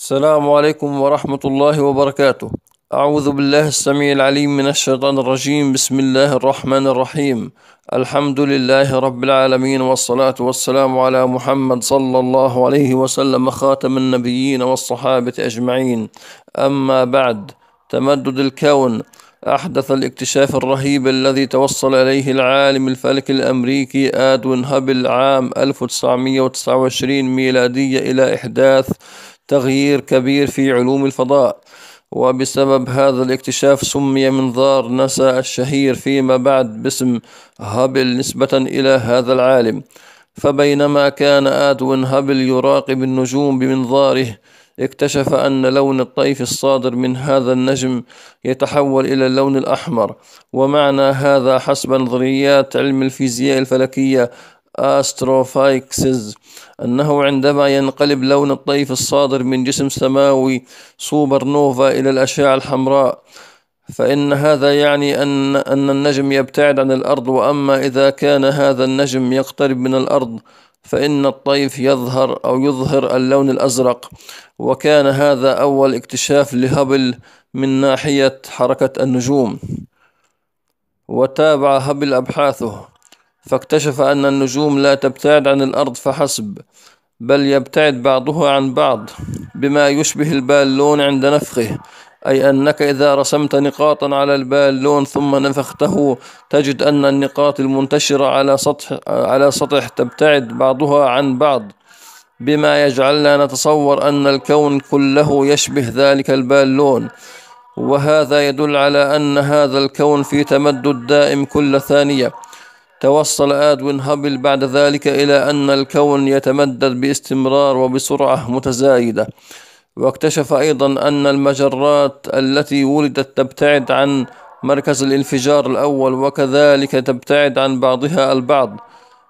السلام عليكم ورحمة الله وبركاته أعوذ بالله السميع العليم من الشيطان الرجيم بسم الله الرحمن الرحيم الحمد لله رب العالمين والصلاة والسلام على محمد صلى الله عليه وسلم خاتم النبيين والصحابة أجمعين أما بعد تمدد الكون أحدث الاكتشاف الرهيب الذي توصل إليه العالم الفلكي الأمريكي آدوين هابل عام 1929 ميلادية إلى إحداث تغيير كبير في علوم الفضاء وبسبب هذا الاكتشاف سمي منظار ناسا الشهير فيما بعد باسم هابل نسبة إلى هذا العالم فبينما كان آدوين هابل يراقب النجوم بمنظاره اكتشف أن لون الطيف الصادر من هذا النجم يتحول إلى اللون الأحمر ومعنى هذا حسب نظريات علم الفيزياء الفلكية أستروفايكسز أنه عندما ينقلب لون الطيف الصادر من جسم سماوي سوبر نوفا إلى الأشعة الحمراء فإن هذا يعني أن أن النجم يبتعد عن الأرض وأما إذا كان هذا النجم يقترب من الأرض فإن الطيف يظهر أو يظهر اللون الأزرق وكان هذا أول اكتشاف لهبل من ناحية حركة النجوم وتابع هبل أبحاثه فاكتشف أن النجوم لا تبتعد عن الأرض فحسب بل يبتعد بعضها عن بعض بما يشبه البالون عند نفخه أي أنك إذا رسمت نقاطا على البالون ثم نفخته تجد أن النقاط المنتشرة على سطح على سطح تبتعد بعضها عن بعض بما يجعلنا نتصور أن الكون كله يشبه ذلك البالون وهذا يدل على أن هذا الكون في تمدد دائم كل ثانية توصل آدوين هابل بعد ذلك إلى أن الكون يتمدد باستمرار وبسرعة متزايدة واكتشف أيضا أن المجرات التي ولدت تبتعد عن مركز الانفجار الأول وكذلك تبتعد عن بعضها البعض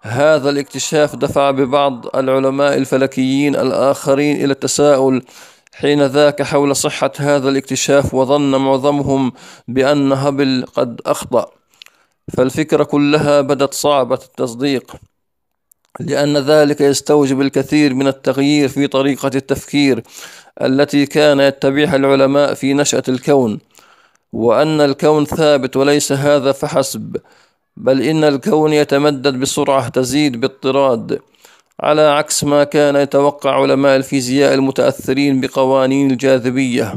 هذا الاكتشاف دفع ببعض العلماء الفلكيين الآخرين إلى التساؤل حين ذاك حول صحة هذا الاكتشاف وظن معظمهم بأن هابل قد أخطأ فالفكرة كلها بدت صعبة التصديق لأن ذلك يستوجب الكثير من التغيير في طريقة التفكير التي كان يتبعها العلماء في نشأة الكون وأن الكون ثابت وليس هذا فحسب بل إن الكون يتمدد بسرعة تزيد باضطراد على عكس ما كان يتوقع علماء الفيزياء المتأثرين بقوانين الجاذبية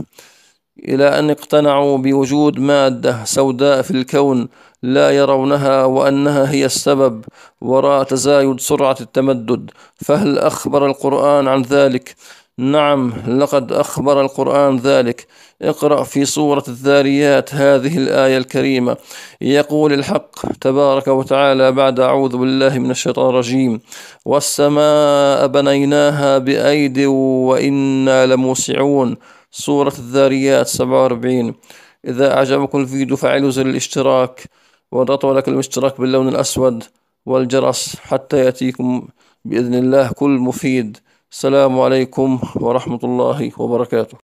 إلى أن اقتنعوا بوجود مادة سوداء في الكون لا يرونها وأنها هي السبب وراء تزايد سرعة التمدد فهل أخبر القرآن عن ذلك؟ نعم لقد أخبر القرآن ذلك اقرأ في سورة الذاريات هذه الآية الكريمة يقول الحق تبارك وتعالى بعد أعوذ بالله من الشيطان الرجيم والسماء بنيناها بأيد وإنا لموسعون سورة الذاريات 47 إذا أعجبكم الفيديو فعلوا زر الاشتراك وتطوى لك الاشتراك باللون الأسود والجرس حتى يأتيكم بإذن الله كل مفيد السلام عليكم ورحمة الله وبركاته